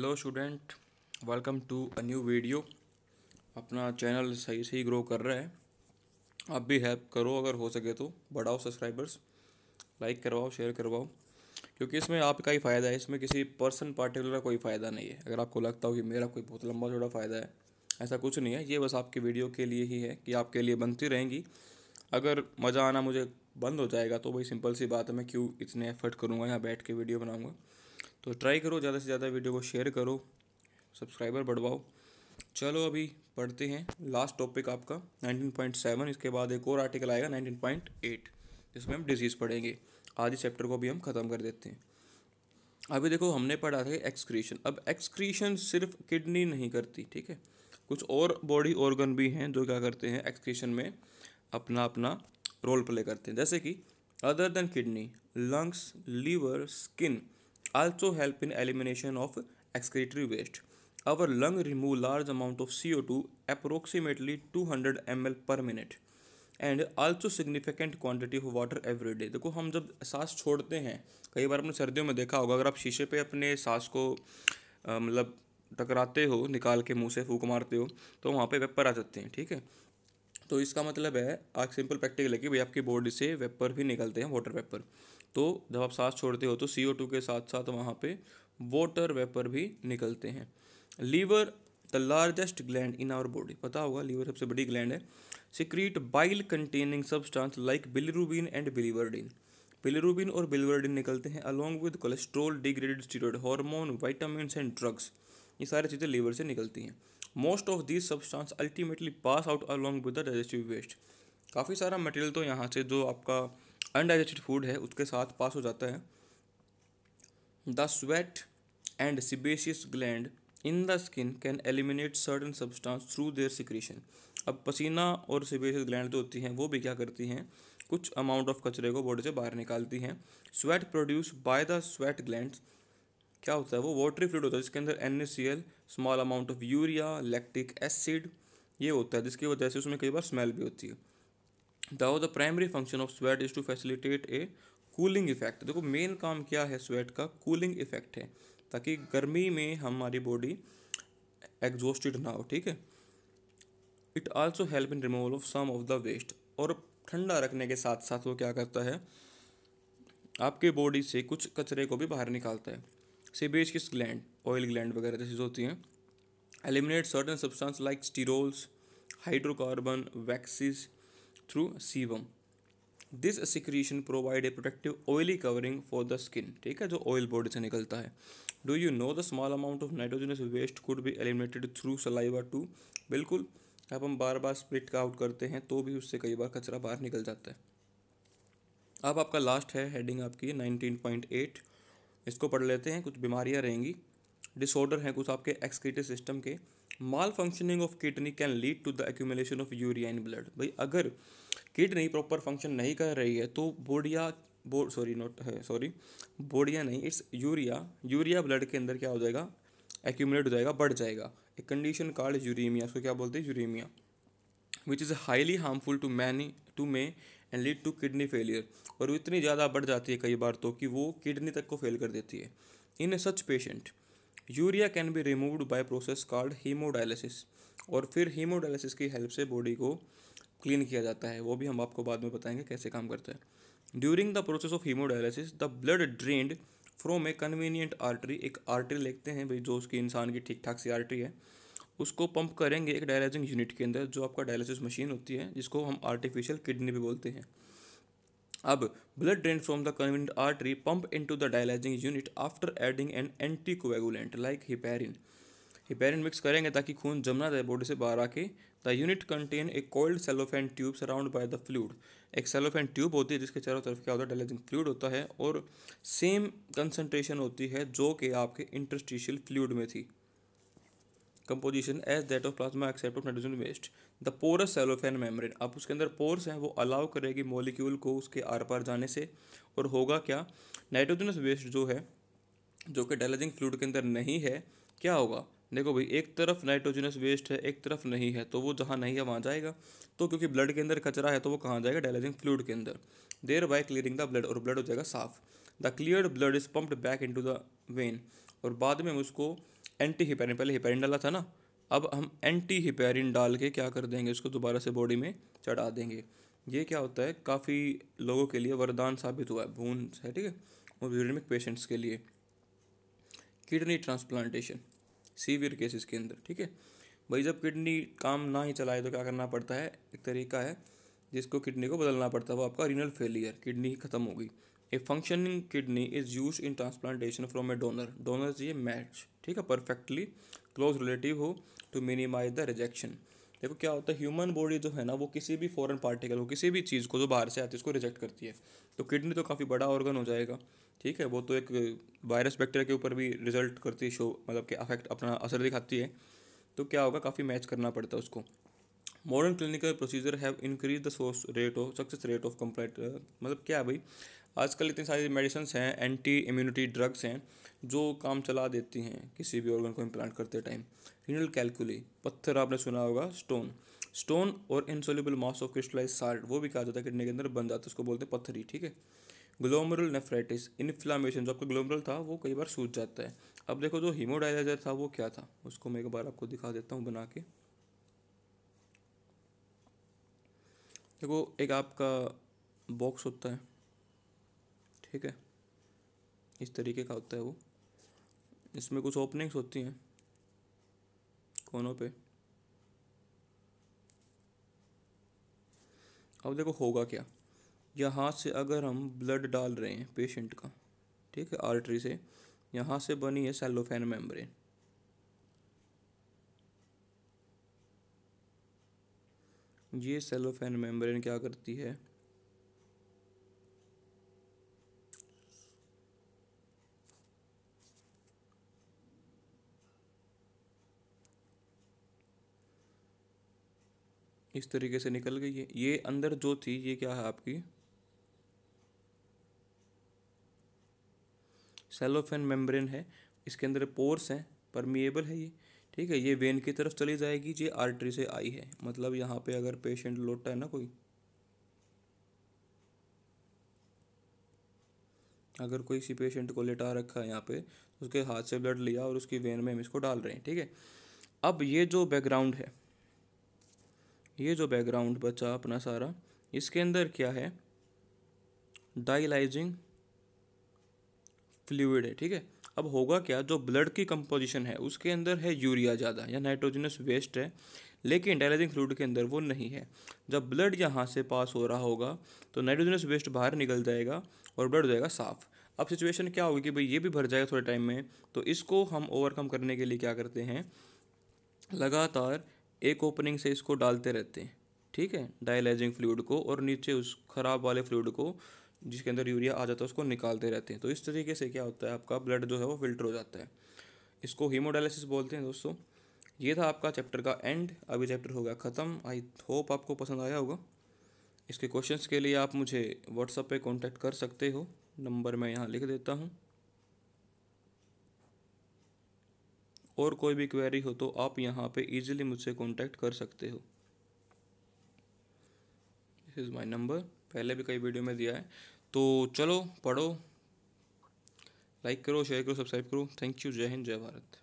Hello student welcome to a new video अपना channel सही से ही ग्रो कर रहा है आप भी हेल्प करो अगर हो सके तो बढ़ाओ सब्सक्राइबर्स लाइक करवाओ शेयर करवाओ क्योंकि इसमें आपका ही फ़ायदा है इसमें किसी पर्सन पार्टिकुलर का कोई फ़ायदा नहीं है अगर आपको लगता हो कि मेरा कोई बहुत लंबा छोटा फ़ायदा है ऐसा कुछ नहीं है ये बस आपकी वीडियो के लिए ही है कि आपके लिए बनती रहेंगी अगर मज़ा आना मुझे बंद हो जाएगा तो वही सिंपल सी बात है मैं क्यों इतने एफर्ट करूँगा यहाँ बैठ के वीडियो बनाऊँगा तो ट्राई करो ज़्यादा से ज़्यादा वीडियो को शेयर करो सब्सक्राइबर बढ़वाओ चलो अभी पढ़ते हैं लास्ट टॉपिक आपका 19.7 इसके बाद एक और आर्टिकल आएगा 19.8 जिसमें हम डिजीज़ पढ़ेंगे इस चैप्टर को भी हम ख़त्म कर देते हैं अभी देखो हमने पढ़ा था एक्सक्रीशन अब एक्सक्रीशन सिर्फ किडनी नहीं करती ठीक है कुछ और बॉडी ऑर्गन भी हैं जो क्या करते हैं एक्सक्रीशन में अपना अपना रोल प्ले करते हैं जैसे कि other than kidney lungs liver skin also help in elimination of excretory waste. Our lung remove large amount of CO2 approximately 200 ml per minute and also significant quantity of water every day देखो हम जब सांस छोड़ते हैं कई बार आपने सर्दियों में देखा होगा अगर आप शीशे पे अपने सांस को मतलब टकराते हो निकाल के मुंह से फूक मारते हो तो वहाँ पे वेपर आ जाते हैं ठीक है तो इसका मतलब है आज सिंपल प्रैक्टिकल है कि भाई आपकी बॉडी से वेपर भी निकलते हैं वाटर वेपर तो जब आप सांस छोड़ते हो तो सी के साथ साथ वहाँ पे वाटर वेपर भी निकलते हैं liver the largest gland in our body पता होगा लीवर सबसे बड़ी ग्लैंड है secrete bile containing substance like bilirubin and biliverdin bilirubin और बिलीवर्डिन निकलते हैं along with cholesterol degraded steroid hormone vitamin and drugs ये सारी चीज़ें लीवर से निकलती हैं most of this substance ultimately pass out along with the digestive waste काफ़ी सारा मटेरियल तो यहाँ से जो आपका अनडाइजेस्टेड फूड है उसके साथ पास हो जाता है the sweat and sebaceous gland in the skin can eliminate certain substance through their secretion अब पसीना और सिबेसियस ग्लैंड जो होती हैं वो भी क्या करती हैं कुछ अमाउंट ऑफ कचरे को बॉडी से बाहर निकालती हैं sweat produce by the sweat glands क्या होता है वो वाटरी फ्लूड होता है जिसके अंदर an small amount of urea lactic acid ये होता है जिसकी वजह से उसमें कई बार स्मेल भी होती है though the primary function of sweat is to facilitate a cooling effect देखो मेन काम क्या है स्वेट का कूलिंग इफेक्ट है ताकि गर्मी में हमारी बॉडी एग्जॉस्टेड ना हो ठीक है it also help in removal of some of the waste और ठंडा रखने के साथ साथ वो क्या करता है आपके बॉडी से कुछ कचरे को भी बाहर निकालता है सीबेज किस ग्लैंड ऑयल ग्लैंड वगैरह जैसी होती हैं eliminate certain substance like sterols hydrocarbon waxes through sebum this secretion provide a protective oily covering for the skin ठीक है जो ऑयल बॉडी से निकलता है do you know the small amount of nitrogenous waste could be eliminated through saliva too बिल्कुल अब हम बार बार split का आउट करते हैं तो भी उससे कई बार कचरा बाहर निकल जाता है अब आपका लास्ट है हेडिंग आपकी नाइनटीन पॉइंट एट इसको पढ़ लेते हैं कुछ बीमारियाँ रहेंगी डिसऑर्डर हैं कुछ आपके एक्सक्रीटिव सिस्टम के malfunctioning of kidney can lead to the accumulation of urea in blood भाई अगर किडनी प्रॉपर फंक्शन नहीं कर रही है तो बोडिया बो सॉरी नॉट सॉरी बोडिया नहीं इट्स यूरिया यूरिया ब्लड के अंदर क्या हो जाएगा एक्यूमुलेट हो जाएगा बढ़ जाएगा एक कंडीशन कार्ड यूरीमिया उसको क्या बोलते हैं uraemia which is highly harmful to many to may and lead to kidney failure और वो इतनी ज़्यादा बढ़ जाती है कई बार तो कि वो किडनी तक को फेल कर देती है in such patient urea can be removed by process called haemodialysis और फिर हीमोडायलिसिस की हेल्प से बॉडी को क्लीन किया जाता है वो भी हम आपको बाद में बताएंगे कैसे काम करता है during the process of haemodialysis the blood drained from a convenient artery एक आर्टरी लेते हैं भाई जो उसकी इंसान की ठीक ठाक सी आर्टरी है उसको पंप करेंगे एक डायलाइजिंग यूनिट के अंदर जो आपका डायलिसिस मशीन होती है जिसको हम आर्टिफिशियल किडनी भी बोलते हैं अब blood drain from the convenient artery pump into the dialysing unit after adding an anti coagulant like heparin heparin mix करेंगे ताकि खून जमना जाए बॉडी से बाहर आके the unit contain a cold cellophane tube surround by the fluid एक सेलोफेन ट्यूब होती है जिसके चारों तरफ क्या होता है डायलाइजिंग फ्लूड होता है और सेम कंसनट्रेशन होती है जो कि आपके इंटरस्टिशियल फ्लूड में थी composition as that of plasma except of nitrogen waste the porous cellophane membrane अब उसके अंदर पोर्स हैं वो अलाउ करेगी मॉलिक्यूल को उसके आर पार जाने से और होगा क्या नाइट्रोजनस वेस्ट जो है जो कि डाइलाइजिंग फ्लूड के अंदर नहीं है क्या होगा देखो भाई एक तरफ नाइट्रोजनस वेस्ट है एक तरफ नहीं है तो वो जहाँ नहीं है वहाँ जाएगा तो क्योंकि ब्लड के अंदर कचरा है तो वो कहाँ जाएगा डाइलाइजिंग फ्लूड के अंदर thereby clearing the blood और ब्लड हो जाएगा साफ the clear blood is pumped back in the vein और बाद में उसको एंटी हिपेरिन पहले हिपेरिन डाला था ना अब हम एंटी हिपेरिन डाल के क्या कर देंगे उसको दोबारा से बॉडी में चढ़ा देंगे ये क्या होता है काफ़ी लोगों के लिए वरदान साबित हुआ है भून है ठीक है और यूरेमिक पेशेंट्स के लिए किडनी ट्रांसप्लांटेशन सीवियर केसेस के अंदर ठीक है भाई जब किडनी काम ना ही चलाए तो क्या करना पड़ता है एक तरीका है जिसको किडनी को बदलना पड़ता है वो आपका रीनल फेलियर किडनी ही ख़त्म हो गई a functioning kidney is use in transplantation from a donor donor ये मैच ठीक है परफेक्टली क्लोज रिलेटिव हो टू मिनिमाइज द रिजेक्शन देखो क्या होता है ह्यूमन बॉडी जो है ना वो किसी भी फॉरेन पार्टिकल को किसी भी चीज़ को जो बाहर से आती है उसको रिजेक्ट करती है तो किडनी तो काफ़ी बड़ा ऑर्गन हो जाएगा ठीक है वो तो एक वायरस बैक्टीरिया के ऊपर भी रिजल्ट करती है शो मतलब कि अफेक्ट अपना असर दिखाती है तो क्या होगा काफ़ी मैच करना पड़ता है उसको modern clinical procedure have increase the source rate of success rate of complete मतलब क्या है भाई आजकल इतनी सारी मेडिसिन हैं एंटी इम्यूनिटी ड्रग्स हैं जो काम चला देती हैं किसी भी ऑर्गन को इम्प्लांट करते टाइम रीनल कैलकुली पत्थर आपने सुना होगा स्टोन स्टोन और insoluble mass of crystallise salt वो भी कहा जाता है किडनी के अंदर बन जाता है उसको बोलते हैं पत्थरी ठीक है ग्लोमरल नेफ्राइटिस इन्फ्लामेशन जो आपका ग्लोमरल था वो कई बार सूझ जाता है अब देखो जो हीमोडायलाइजर था वो क्या था उसको मैं एक बार आपको दिखा देता हूँ बना के देखो एक आपका बॉक्स होता है ठीक है इस तरीके का होता है वो इसमें कुछ ओपनिंग्स होती हैं कोनों पे अब देखो होगा क्या यहाँ से अगर हम ब्लड डाल रहे हैं पेशेंट का ठीक है आर्टरी से यहाँ से बनी है सेलोफेन मेम्ब्रेन ये सेलोफेन मेम्ब्रेन क्या करती है इस तरीके से निकल गई है ये अंदर जो थी ये क्या है आपकी सेलोफेन मेम्ब्रेन है इसके अंदर पोर्स हैं परमिएबल है ये ठीक है ये वेन की तरफ चली जाएगी ये आर्टरी से आई है मतलब यहाँ पे अगर पेशेंट लौटा है ना कोई अगर कोई किसी पेशेंट को लेटा रखा है यहाँ पे तो उसके हाथ से ब्लड लिया और उसकी वेन में हम इसको डाल रहे हैं ठीक है अब ये जो बैकग्राउंड है ये जो बैकग्राउंड बचा अपना सारा इसके अंदर क्या है डाइलाइजिंग फ्लूड है ठीक है अब होगा क्या जो ब्लड की कंपोजिशन है उसके अंदर है यूरिया ज़्यादा या नाइट्रोजनस वेस्ट है लेकिन डायलाइजिंग फ्लूड के अंदर वो नहीं है जब ब्लड यहाँ से पास हो रहा होगा तो नाइट्रोजनस वेस्ट बाहर निकल जाएगा और ब्लड हो जाएगा साफ अब सिचुएशन क्या होगी कि भाई ये भी भर जाएगा थोड़े टाइम में तो इसको हम ओवरकम करने के लिए क्या करते हैं लगातार एक ओपनिंग से इसको डालते रहते हैं ठीक है डायलाइजिंग फ्लूड को और नीचे उस खराब वाले फ्लूड को जिसके अंदर यूरिया आ जाता है उसको निकालते रहते हैं तो इस तरीके से क्या होता है आपका ब्लड जो है वो फिल्टर हो जाता है इसको हीमोडायलिसिस बोलते हैं दोस्तों ये था आपका चैप्टर का एंड अभी चैप्टर हो गया ख़त्म आई होप आपको पसंद आया होगा इसके क्वेश्चंस के लिए आप मुझे व्हाट्सअप पे कांटेक्ट कर सकते हो नंबर मैं यहाँ लिख देता हूँ और कोई भी क्वेरी हो तो आप यहाँ पे इजीली मुझसे कांटेक्ट कर सकते हो दिस इज़ माय नंबर पहले भी कई वीडियो में दिया है तो चलो पढ़ो लाइक करो शेयर करो सब्सक्राइब करो थैंक यू जय हिंद जय भारत